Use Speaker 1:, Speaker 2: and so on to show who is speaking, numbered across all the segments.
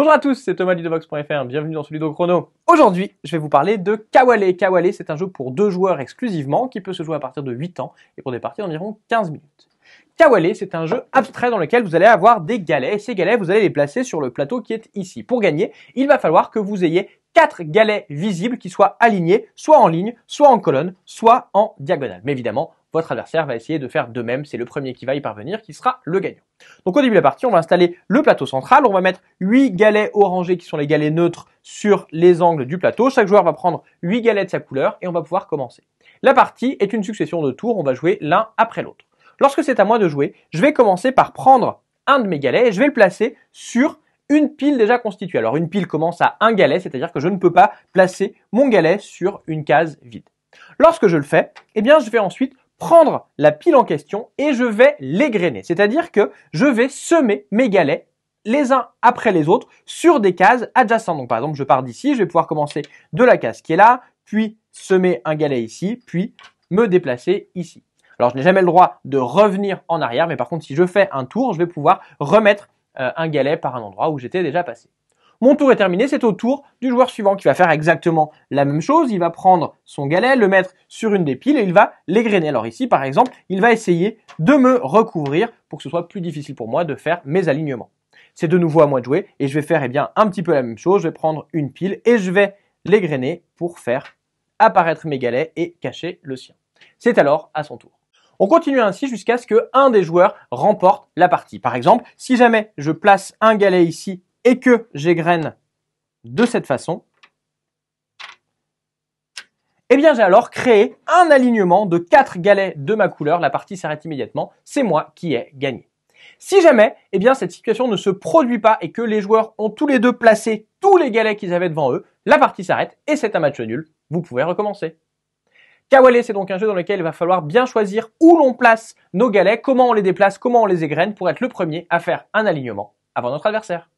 Speaker 1: Bonjour à tous, c'est Thomas Ludovox.fr, bienvenue dans ce Ludo Chrono. Aujourd'hui, je vais vous parler de Kawale. Kawale, c'est un jeu pour deux joueurs exclusivement qui peut se jouer à partir de 8 ans et pour des parties d'environ 15 minutes. Kawale, c'est un jeu abstrait dans lequel vous allez avoir des galets et ces galets, vous allez les placer sur le plateau qui est ici. Pour gagner, il va falloir que vous ayez quatre galets visibles qui soient alignés, soit en ligne, soit en colonne, soit en diagonale. Mais évidemment, votre adversaire va essayer de faire de même. C'est le premier qui va y parvenir qui sera le gagnant. Donc au début de la partie, on va installer le plateau central. On va mettre 8 galets orangés qui sont les galets neutres sur les angles du plateau. Chaque joueur va prendre 8 galets de sa couleur et on va pouvoir commencer. La partie est une succession de tours. On va jouer l'un après l'autre. Lorsque c'est à moi de jouer, je vais commencer par prendre un de mes galets et je vais le placer sur une pile déjà constituée. Alors une pile commence à un galet, c'est-à-dire que je ne peux pas placer mon galet sur une case vide. Lorsque je le fais, eh bien je vais ensuite prendre la pile en question et je vais grainer. C'est-à-dire que je vais semer mes galets les uns après les autres sur des cases adjacentes. Donc par exemple, je pars d'ici, je vais pouvoir commencer de la case qui est là, puis semer un galet ici, puis me déplacer ici. Alors je n'ai jamais le droit de revenir en arrière, mais par contre si je fais un tour, je vais pouvoir remettre euh, un galet par un endroit où j'étais déjà passé. Mon tour est terminé, c'est au tour du joueur suivant qui va faire exactement la même chose. Il va prendre son galet, le mettre sur une des piles et il va l'égrener. Alors ici, par exemple, il va essayer de me recouvrir pour que ce soit plus difficile pour moi de faire mes alignements. C'est de nouveau à moi de jouer et je vais faire eh bien, un petit peu la même chose. Je vais prendre une pile et je vais l'égrener pour faire apparaître mes galets et cacher le sien. C'est alors à son tour. On continue ainsi jusqu'à ce qu'un des joueurs remporte la partie. Par exemple, si jamais je place un galet ici et que j'égrène de cette façon, eh bien j'ai alors créé un alignement de quatre galets de ma couleur, la partie s'arrête immédiatement, c'est moi qui ai gagné. Si jamais, eh bien cette situation ne se produit pas et que les joueurs ont tous les deux placé tous les galets qu'ils avaient devant eux, la partie s'arrête et c'est un match nul, vous pouvez recommencer. Kawale, c'est donc un jeu dans lequel il va falloir bien choisir où l'on place nos galets, comment on les déplace, comment on les égraine pour être le premier à faire un alignement avant notre adversaire.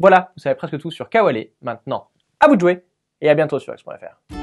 Speaker 1: Voilà, vous savez presque tout sur Kawale. Maintenant, à vous de jouer et à bientôt sur X.fr.